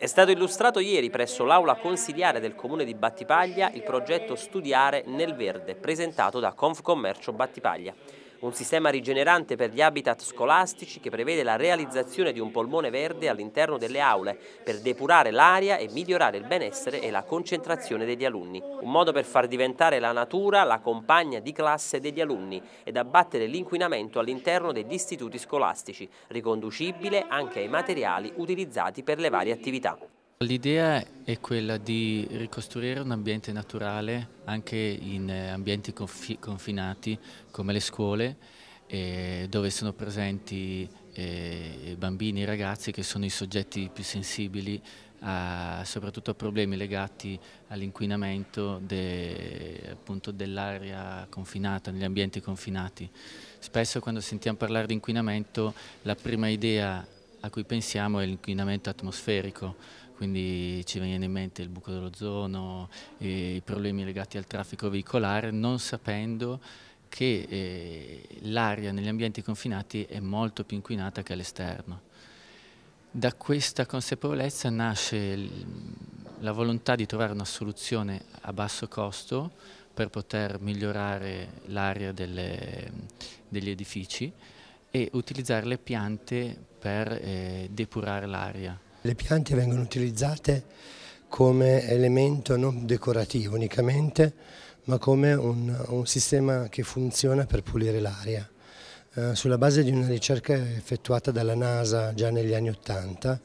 È stato illustrato ieri presso l'aula consiliare del comune di Battipaglia il progetto Studiare nel Verde presentato da Confcommercio Battipaglia un sistema rigenerante per gli habitat scolastici che prevede la realizzazione di un polmone verde all'interno delle aule per depurare l'aria e migliorare il benessere e la concentrazione degli alunni. Un modo per far diventare la natura la compagna di classe degli alunni ed abbattere l'inquinamento all'interno degli istituti scolastici, riconducibile anche ai materiali utilizzati per le varie attività. L'idea è quella di ricostruire un ambiente naturale anche in eh, ambienti confi confinati come le scuole eh, dove sono presenti eh, bambini e ragazzi che sono i soggetti più sensibili a, soprattutto a problemi legati all'inquinamento de, dell'area confinata, negli ambienti confinati. Spesso quando sentiamo parlare di inquinamento la prima idea a cui pensiamo è l'inquinamento atmosferico, quindi ci viene in mente il buco dell'ozono, i problemi legati al traffico veicolare, non sapendo che eh, l'aria negli ambienti confinati è molto più inquinata che all'esterno. Da questa consapevolezza nasce la volontà di trovare una soluzione a basso costo per poter migliorare l'aria degli edifici e utilizzare le piante per eh, depurare l'aria. Le piante vengono utilizzate come elemento non decorativo unicamente, ma come un, un sistema che funziona per pulire l'aria. Eh, sulla base di una ricerca effettuata dalla NASA già negli anni Ottanta,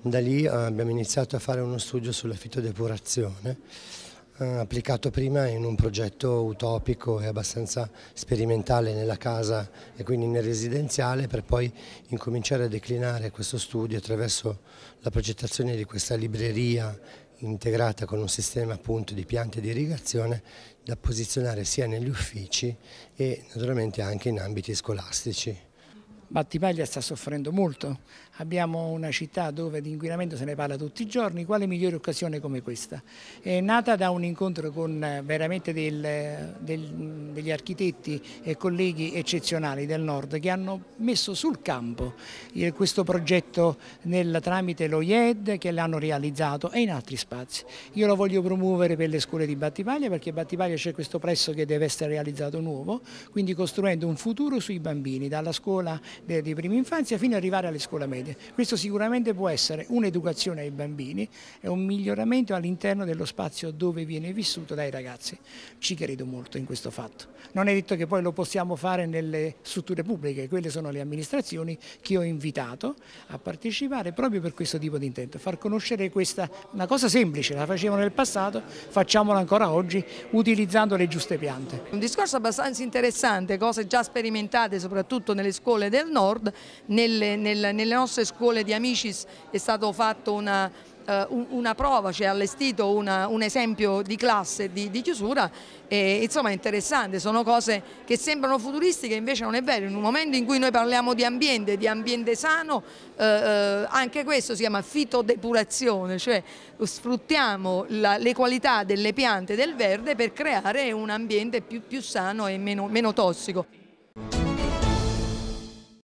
da lì abbiamo iniziato a fare uno studio sulla fitodepurazione eh, applicato prima in un progetto utopico e abbastanza sperimentale nella casa e quindi nel residenziale per poi incominciare a declinare questo studio attraverso la progettazione di questa libreria integrata con un sistema appunto di piante di irrigazione da posizionare sia negli uffici e naturalmente anche in ambiti scolastici. Battipaglia sta soffrendo molto, abbiamo una città dove di inquinamento se ne parla tutti i giorni, quale migliore occasione come questa? È nata da un incontro con eh, veramente del, del, degli architetti e colleghi eccezionali del nord che hanno messo sul campo questo progetto nel, tramite lo che l'hanno realizzato e in altri spazi. Io lo voglio promuovere per le scuole di Battipaglia perché Battipaglia c'è questo presso che deve essere realizzato nuovo, quindi costruendo un futuro sui bambini dalla scuola di prima infanzia fino ad arrivare alle scuole medie. Questo sicuramente può essere un'educazione ai bambini e un miglioramento all'interno dello spazio dove viene vissuto dai ragazzi. Ci credo molto in questo fatto. Non è detto che poi lo possiamo fare nelle strutture pubbliche, quelle sono le amministrazioni che ho invitato a partecipare proprio per questo tipo di intento, far conoscere questa, una cosa semplice, la facevano nel passato, facciamola ancora oggi utilizzando le giuste piante. Un discorso abbastanza interessante, cose già sperimentate soprattutto nelle scuole del nord, nelle, nelle, nelle nostre scuole di Amicis è stata fatta una, eh, una prova, cioè allestito una, un esempio di classe di, di chiusura e, insomma è interessante, sono cose che sembrano futuristiche invece non è vero, in un momento in cui noi parliamo di ambiente, di ambiente sano, eh, eh anche questo si chiama fitodepurazione, cioè sfruttiamo la, le qualità delle piante del verde per creare un ambiente più, più sano e meno, meno tossico.